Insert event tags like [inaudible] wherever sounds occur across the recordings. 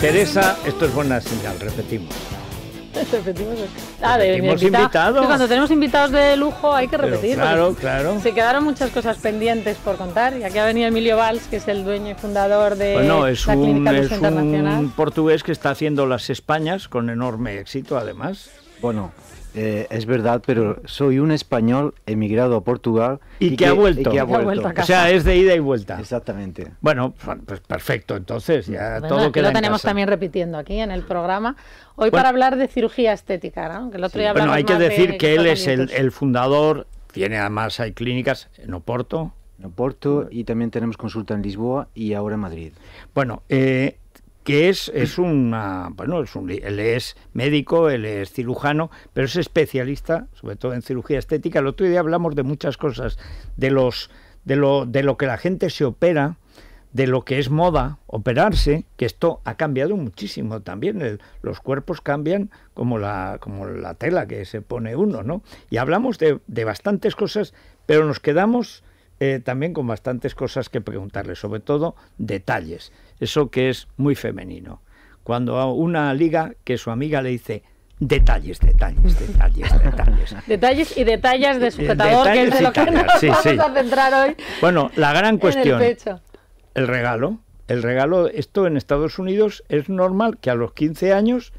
Teresa, esto es buena señal, repetimos. repetimos. Ah, cuando tenemos invitados de lujo hay que repetir. claro, claro. Se quedaron muchas cosas pendientes por contar. Y aquí ha venido Emilio Valls, que es el dueño y fundador de es la Clínica Un portugués que está haciendo las Españas con enorme éxito, además. Bueno, eh, es verdad, pero soy un español emigrado a Portugal. Y, que, ha vuelto. Y o sea, es de ida y vuelta. Exactamente. Bueno, pues perfecto, entonces ya todo queda Lo tenemos también repitiendo aquí en el programa. Hoy para hablar de cirugía estética, ¿no? Que el otro bueno, hay que decir que él es el, fundador, tiene además, hay clínicas en Oporto. En Oporto y también tenemos consulta en Lisboa y ahora en Madrid. Bueno, eh, que es, es una, bueno, es un, él es médico, él es cirujano, pero es especialista, sobre todo en cirugía estética. El otro día hablamos de muchas cosas, de los, de lo, de lo que la gente se opera, de lo que es moda operarse, que esto ha cambiado muchísimo también. los cuerpos cambian como la, como la tela que se pone uno, ¿no? Y hablamos de, de bastantes cosas, pero nos quedamos eh, también con bastantes cosas que preguntarle, sobre todo detalles, eso que es muy femenino. Cuando a una liga que su amiga le dice, detalles, detalles, detalles, detalles. [laughs] detalles y detalles de su que es lo que nos vamos a centrar hoy. Bueno, la gran cuestión, el, regalo. El regalo, esto en Estados Unidos es normal que a los 15 años,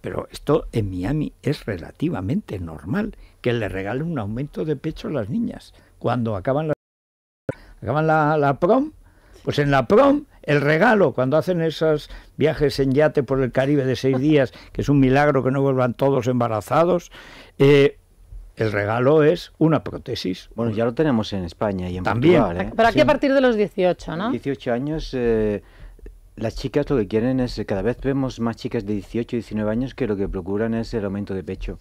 pero esto en Miami es relativamente normal, que le regalen un aumento de pecho a las niñas cuando acaban las acaban la, la prom, pues en la prom el regalo, cuando hacen esos viajes en yate por el Caribe de seis [laughs] días, que es un milagro que no vuelvan todos embarazados, eh, el regalo es una prótesis. Bueno, ya lo tenemos en España y en También. Portugal. ¿eh? Pero aquí a partir de los 18, ¿no? 18 años... Eh, las chicas lo que quieren es, cada vez vemos más chicas de 18 y 19 años que lo que procuran es el aumento de pecho.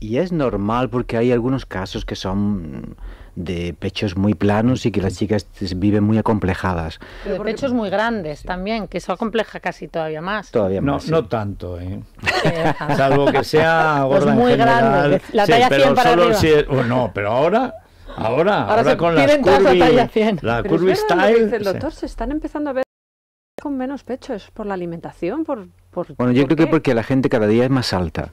Y es normal porque hay algunos casos que son de pechos muy planos y que las chicas viven muy acomplejadas. Pero de pechos muy grandes también, que eso acompleja casi todavía más. Todavía más. No, no tanto, ¿eh? eh ah. Salvo que sea gorda pues muy grande. La talla sí, pero solo Si es, no, pero ahora ahora ahora, con las curvy, talla 100. la pero curvy style. Dice el doctor, se están empezando a ver con menos pechos por la alimentación, por, Bueno, yo creo que porque la gente cada día es más alta.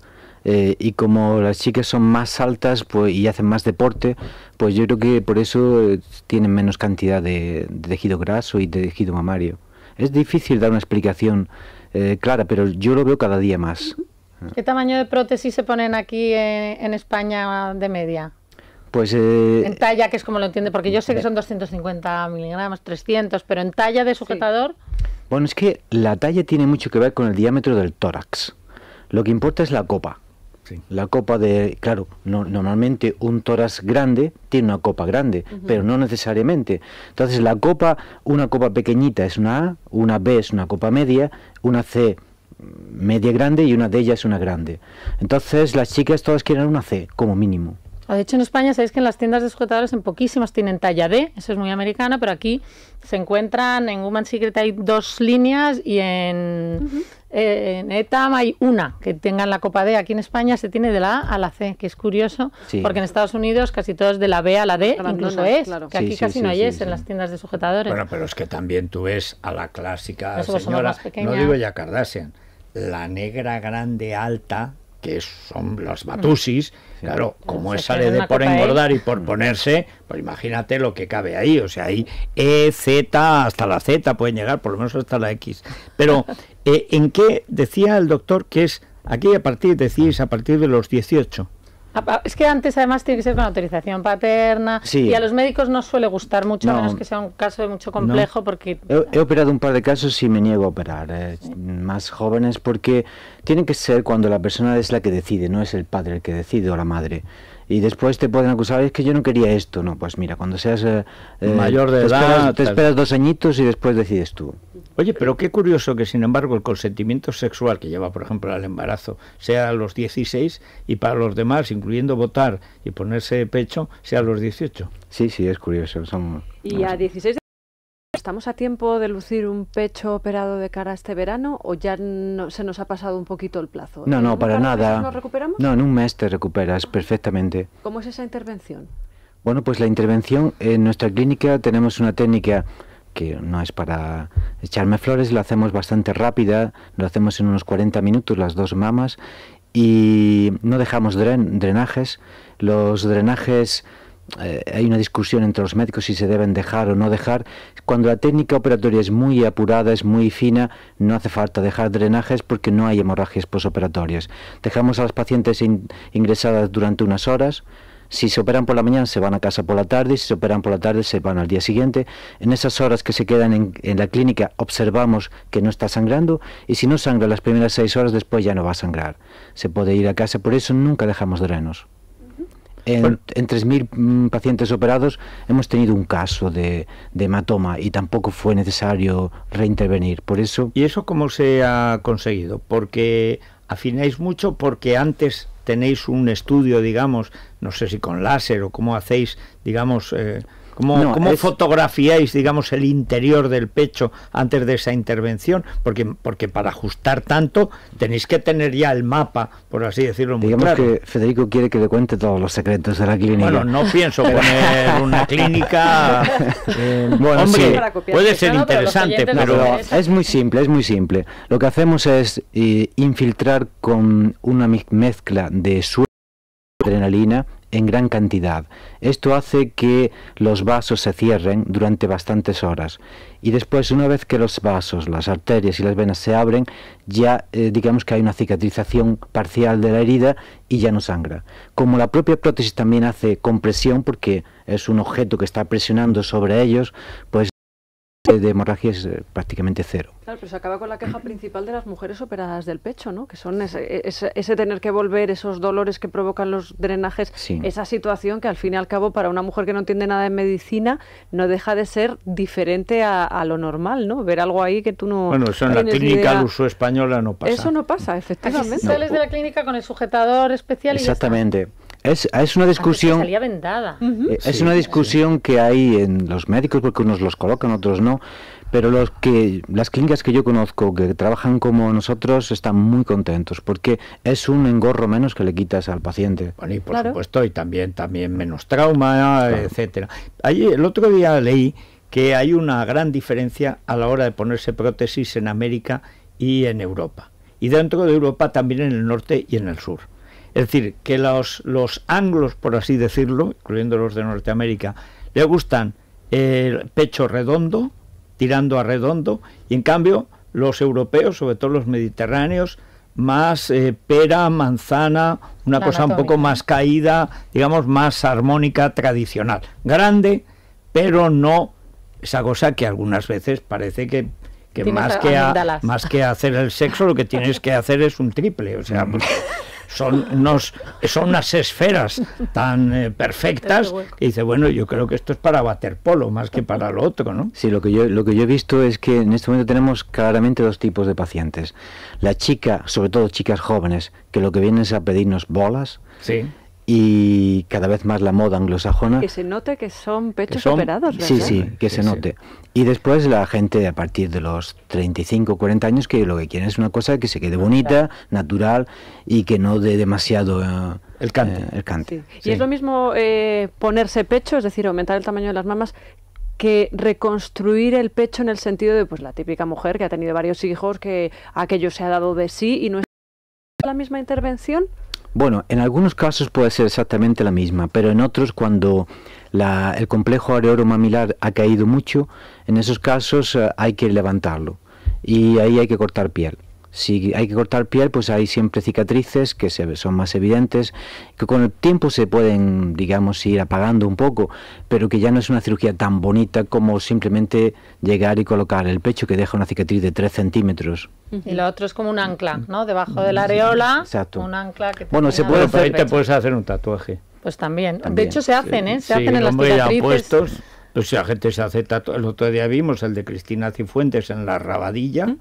Eh, y como las chicas son más altas pues, y hacen más deporte, pues yo creo que por eso eh, tienen menos cantidad de, tejido graso y de tejido mamario. Es difícil dar una explicación eh, clara, pero yo lo veo cada día más. ¿Qué tamaño de prótesis se ponen aquí en, España de media? Pues, en talla, que es como lo entiende, porque yo sé que son 250 miligramos, 300, pero en talla de sujetador. Bueno, es que la talla tiene mucho que ver con el diámetro del tórax. Lo que importa es la copa. La copa de, claro, normalmente un toras grande tiene una copa grande, pero no necesariamente. Entonces la copa, una copa pequeñita es una A, una B es una copa media, una C media grande y una de ellas es una grande. Entonces las chicas todas quieren una C como mínimo. De hecho, en España sabéis que en las tiendas de sujetadores en poquísimas tienen talla D, eso es muy americana pero aquí se encuentran en Human Secret hay dos líneas y eh, en, ETAM hay una que tengan la copa D. Aquí en España se tiene de la A a la C, que es curioso, porque en Estados Unidos casi todo es de la B a la D, incluso es, que aquí casi no hay es en las tiendas de sujetadores. Bueno, pero es que también tú ves a la clásica señora, no digo ya Kardashian, la negra grande alta son las batusis, claro, como es sale de por engordar y por ponerse, pues imagínate lo que cabe ahí, o sea, ahí E, Z, hasta la Z pueden llegar, por lo menos hasta la X. Pero, eh, ¿en qué decía el doctor que es, aquí a partir, decís, a partir de los 18? Ah, es que antes además tiene que ser con autorización paterna y a los médicos no suele gustar mucho, a menos que sea un caso de mucho complejo porque... He, operado un par de casos y me niego a operar, eh, más jóvenes, porque tiene que ser cuando la persona es la que decide, no es el padre el que decide o la madre y después te pueden acusar, es que yo no quería esto. No, pues mira, cuando seas eh, eh, mayor de edad, te esperas dos añitos y después decides tú. Oye, pero qué curioso que sin embargo el consentimiento sexual que lleva, por ejemplo, al embarazo sea a los 16 y para los demás, incluyendo votar y ponerse pecho, sea a los 18. Sí, sí, es curioso. Son, y a 16 ¿Estamos a tiempo de lucir un pecho operado de cara este verano o ya se nos ha pasado un poquito el plazo? No, no, para nada. ¿Nos recuperamos? No, en un mes te recuperas perfectamente. ¿Cómo es esa intervención? Bueno, pues la intervención en nuestra clínica tenemos una técnica que no es para echarme flores, la hacemos bastante rápida, lo hacemos en unos 40 minutos las dos mamas y no dejamos drenajes. Los drenajes eh, hay una discusión entre los médicos si se deben dejar o no dejar. Cuando la técnica operatoria es muy apurada, es muy fina, no hace falta dejar drenajes porque no hay hemorragias posoperatorias. Dejamos a las pacientes ingresadas durante unas horas. Si se operan por la mañana, se van a casa por la tarde. Si se operan por la tarde, se van al día siguiente. En esas horas que se quedan en la clínica, observamos que no está sangrando. Y si no sangra las primeras seis horas, después ya no va a sangrar. Se puede ir a casa. Por eso nunca dejamos drenos. En, 3.000 mm, pacientes operados hemos tenido un caso de, hematoma y tampoco fue necesario reintervenir. Por eso... ¿Y eso cómo se ha conseguido? Porque afináis mucho, porque antes tenéis un estudio, digamos, no sé si con láser o cómo hacéis, digamos... Eh, ¿Cómo, fotografiáis, digamos, el interior del pecho antes de esa intervención? Porque, porque para ajustar tanto tenéis que tener ya el mapa, por así decirlo. Digamos que Federico quiere que le cuente todos los secretos de la clínica. Bueno, no pienso poner una clínica. [laughs] Eh, eh, bueno, hombre, puede ser interesante, pero, es muy simple, es muy simple. Lo que hacemos es eh, infiltrar con una mezcla de y adrenalina en gran cantidad. Esto hace que los vasos se cierren durante bastantes horas y después una vez que los vasos, las arterias y las venas se abren, ya eh, digamos que hay una cicatrización parcial de la herida y ya no sangra. Como la propia prótesis también hace compresión porque es un objeto que está presionando sobre ellos, pues de, hemorragia es eh, prácticamente cero. Claro, pero se acaba con la queja principal de las mujeres operadas del pecho, ¿no? Que son ese, tener que volver, esos dolores que provocan los drenajes, esa situación que al fin y al cabo para una mujer que no entiende nada de medicina no deja de ser diferente a, lo normal, ¿no? Ver algo ahí que tú no. Bueno, eso en la clínica al uso española no pasa. Eso no pasa, efectivamente. sales de la clínica con el sujetador especial. Exactamente. Ah, es, una discusión. Eh, es una discusión que hay en los médicos, porque unos los colocan, otros no. Pero los que, las clínicas que yo conozco que trabajan como nosotros están muy contentos porque es un engorro menos que le quitas al paciente. Bueno, y por supuesto, y también, también menos trauma, etc. etcétera. el otro día leí que hay una gran diferencia a la hora de ponerse prótesis en América y en Europa. Y dentro de Europa también en el norte y en el sur. Es decir, que los, los anglos, por así decirlo, incluyendo los de Norteamérica, le gustan el pecho redondo, tirando a redondo, y en cambio los europeos, sobre todo los mediterráneos, más eh, pera, manzana, una cosa un poco más caída, digamos, más armónica tradicional. Grande, pero no esa cosa que algunas veces parece que, más, que más que hacer el sexo, lo que tienes que hacer es un triple. O sea, [laughs] son, nos son unas esferas tan eh, perfectas que dice, bueno, yo creo que esto es para waterpolo más que para lo otro, ¿no? Sí, lo que yo, lo que yo he visto es que en este momento tenemos claramente dos tipos de pacientes. La chica, sobre todo chicas jóvenes, que lo que vienen es a pedirnos bolas. Sí y cada vez más la moda anglosajona. Que se note que son pechos superados operados, Sí, sí, que se note. Y después la gente a partir de los 35, 40 años que lo que quieren es una cosa que se quede bonita, natural y que no dé demasiado... Eh, el cante. Eh, el cante. Y es lo mismo eh, ponerse pecho, es decir, aumentar el tamaño de las mamas, que reconstruir el pecho en el sentido de pues la típica mujer que ha tenido varios hijos, que aquello se ha dado de sí y no es la misma intervención. Bueno, en algunos casos puede ser exactamente la misma, pero en otros cuando el complejo mamilar ha caído mucho, en esos casos eh, hay que levantarlo y ahí hay que cortar piel. Si hay que cortar piel, pues hay siempre cicatrices que se, son más evidentes, que con el tiempo se pueden, digamos, ir apagando un poco, pero que ya no es una cirugía tan bonita como simplemente llegar y colocar el pecho que deja una cicatriz de 3 centímetros. Y lo otro es como un ancla, ¿no? Debajo de la areola, un ancla que Bueno, se puede hacer, puedes hacer un tatuaje. Pues también. De hecho se hacen, ¿eh? Se hacen en las cicatrices. Puestos, O sea, gente se hace tatuaje. El otro día vimos el de Cristina Cifuentes en la rabadilla. ¿Mm?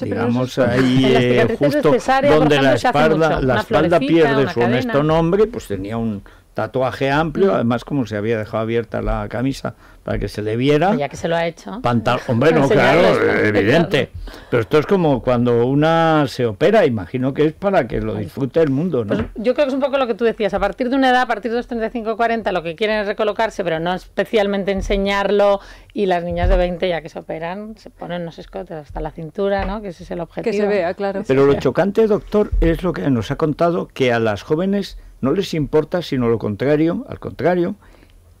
digamos [laughs] ahí eh, justo donde la espalda, la espalda pierde su honesto nombre, pues tenía un, tatuaje amplio, además como se había dejado abierta la camisa para que se le viera. Ya que se lo ha hecho. Pantalón hombre, no, [laughs] claro, evidente. Pero esto es como cuando una se opera, imagino que es para que lo disfrute el mundo, ¿no? Pues yo creo que es un poco lo que tú decías, a partir de una edad, a partir de los 35 40, lo que quieren es recolocarse, pero no especialmente enseñarlo y las niñas de 20 ya que se operan, se ponen unos escotes hasta la cintura, ¿no? Que ese es el objetivo. Que se vea, claro. Pero lo chocante, doctor, es lo que nos ha contado, que a las jóvenes no les importa, sino lo contrario, al contrario,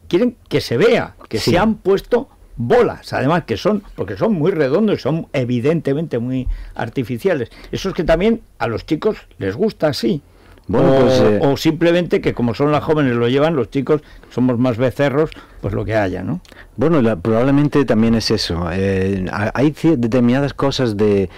quieren que se vea, que se han puesto bolas, además que son, porque son muy redondos y son evidentemente muy artificiales. Eso es que también a los chicos les gusta así. Bueno, pues, eh, o, simplemente que como son las jóvenes lo llevan, los chicos somos más becerros, pues lo que haya, ¿no? Bueno, probablemente también es eso. Eh, hay determinadas cosas de,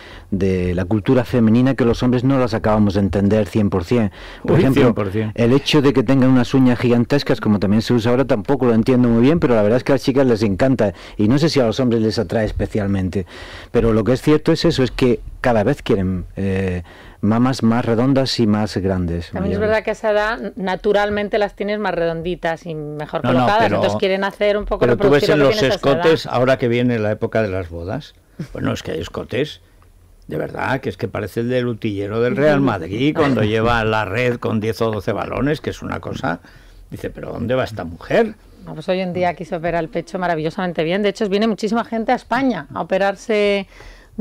la cultura femenina que los hombres no las acabamos de entender 100%. Por ejemplo, el hecho de que tengan unas uñas gigantescas, como también se usa ahora, tampoco lo entiendo muy bien, pero la verdad es que a las chicas les encanta y no sé si a los hombres les atrae especialmente. Pero lo que es cierto es eso, es que cada vez quieren... Eh, mamas más redondas y más grandes. También es verdad que a esa edad naturalmente las tienes más redonditas y mejor colocadas, entonces quieren hacer un poco Pero tú ves en los escotes, ahora que viene la época de las bodas, bueno, es que hay escotes. De verdad, que es que parece el del utillero del Real Madrid [laughs] cuando lleva la red con 10 o 12 balones, que es una cosa. Dice, ¿pero dónde va esta mujer? Pues hoy en día aquí se opera el pecho maravillosamente bien. De hecho, viene muchísima gente a España a operarse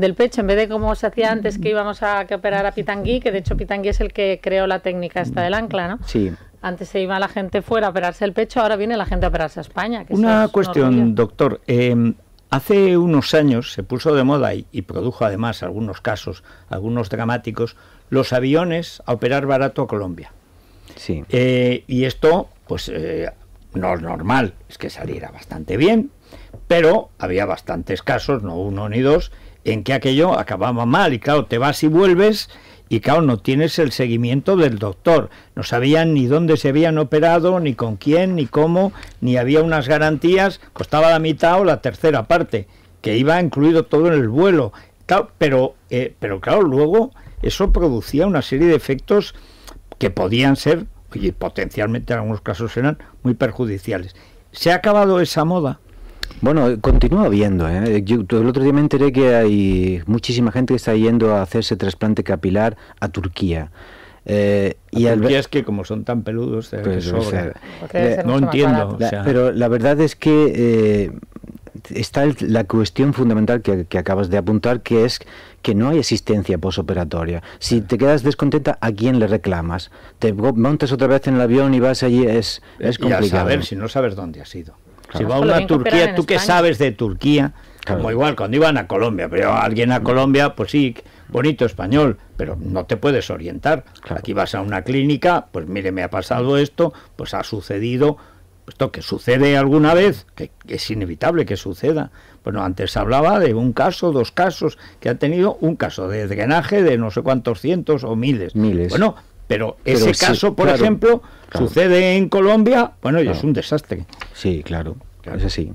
del pecho, en vez de como se hacía antes que mm. íbamos a operar a Pitangui, que de hecho Pitangui es el que creó la técnica esta mm. del ancla, ¿no? Sí. Antes se iba la gente fuera a operarse el pecho, ahora viene la gente a operarse a España. Una cuestión, doctor. Em, hace unos años se puso de moda y, produjo además algunos casos, algunos dramáticos, los aviones a operar barato a Colombia. Sí. Eh, y esto, pues, eh, no es normal, es que saliera bastante bien, pero había bastantes casos, no uno ni dos, en que aquello acababa mal. Y claro, te vas y vuelves y claro, no tienes el seguimiento del doctor. No sabían ni dónde se habían operado, ni con quién, ni cómo, ni había unas garantías. Costaba la mitad o la tercera parte, que iba incluido todo en el vuelo. pero, eh, pero claro, luego eso producía una serie de efectos que podían ser, y potencialmente en algunos casos eran, muy perjudiciales. Se ha acabado esa moda. Bueno, continúa viendo ¿eh? el otro día me enteré que hay muchísima gente que está yendo a hacerse trasplante capilar a Turquía. Eh, y al... es que como son tan peludos, pues, no entiendo. Pero la verdad es que eh, está la cuestión fundamental que, acabas de apuntar, que es que no hay asistencia posoperatoria. Si te quedas descontenta, ¿a quién le reclamas? Te montas otra vez en el avión y vas allí, es, es complicado. Y a saber si no sabes dónde has ido. Si va a una Turquía, ¿tú qué sabes de Turquía? Como igual cuando iban a Colombia, pero alguien a mm. Colombia, pues sí, bonito español, pero no te puedes orientar. Aquí vas a una clínica, pues mire, me ha pasado esto, pues ha sucedido, esto que sucede alguna vez, que es inevitable que suceda. Bueno, antes hablaba de un caso, dos casos, que ha tenido un caso de drenaje de no sé cuántos cientos o miles. Miles. Bueno, pero ese caso, por ejemplo, sucede en Colombia, bueno, y es un desastre. Sí, claro, es así.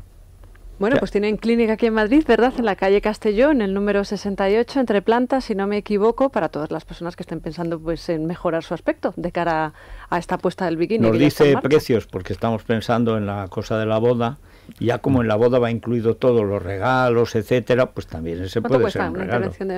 Bueno, pues tienen clínica aquí en Madrid, ¿verdad? En la calle Castellón, el número 68, entre plantas, si no me equivoco, para todas las personas que estén pensando pues, en mejorar su aspecto de cara a esta puesta del bikini. Nos dice precios, porque estamos pensando en la cosa de la boda, ya como en la boda va incluido todo, los regalos, etcétera, pues también se puede ser un regalo. una intervención de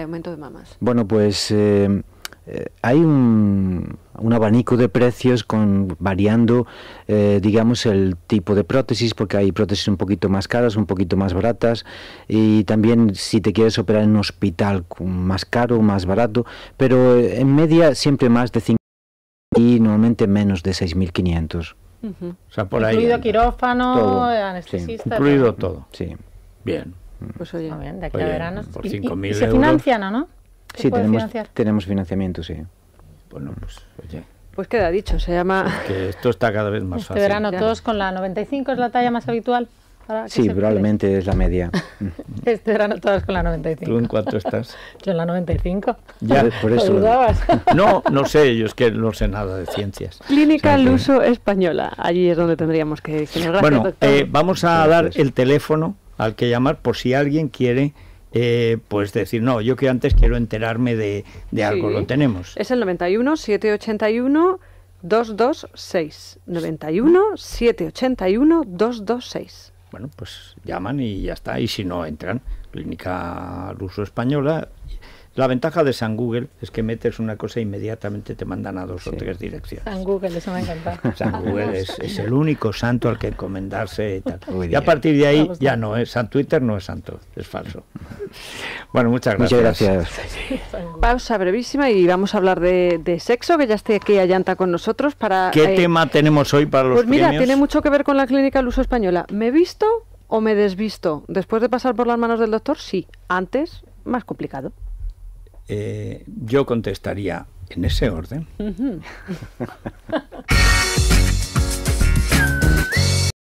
de de mamas? Bueno, pues... Eh, eh, hay un, abanico de precios con, variando, eh, digamos, el tipo de prótesis, porque hay prótesis un poquito más caras, un poquito más baratas, y también si te quieres operar en un hospital más caro, más barato, pero eh, en media siempre más de 5 y normalmente menos de 6.500. mil quinientos. incluido quirófano, anestesista. Incluido todo. Sí. Bien. Pues oye, bien, de aquí a verano. Por Se financian, ¿no? Sí, tenemos, tenemos financiamiento, sí. Pues, pues, pues queda dicho, se llama... Que esto está cada vez más este fácil. [laughs] Este verano todos con la 95 es la talla más habitual. Sí, probablemente es la media. este verano todos con la 95. ¿Tú en cuánto estás? [laughs] Yo en la 95. Ya, por eso. [laughs] No, no sé, yo es que no sé nada de ciencias. Clínica al uso española, allí es donde tendríamos que... bueno, eh, vamos a dar el teléfono al que llamar por si alguien quiere eh, pues decir, no, yo que antes quiero enterarme de, algo, lo tenemos. Es el 91 781 226. 91 781 226. Bueno, pues llaman y ya está. Y si no, entran. Clínica ruso española la ventaja de San Google es que metes una cosa e inmediatamente te mandan a dos o tres direcciones. San Google, eso me encanta. [laughs] San Google es, el único santo al que encomendarse y y a partir de ahí ya no es. San Twitter no es santo, es falso. Bueno, muchas gracias. Muchas gracias. Pausa brevísima y vamos a hablar de, sexo, que ya esté aquí llanta con nosotros para... ¿Qué eh, tema tenemos hoy para los Pues mira, tiene mucho que ver con la clínica uso Española. ¿Me he visto o me desvisto? Después de pasar por las manos del doctor, sí. Antes, más complicado. Eh, yo contestaría en ese orden. [laughs]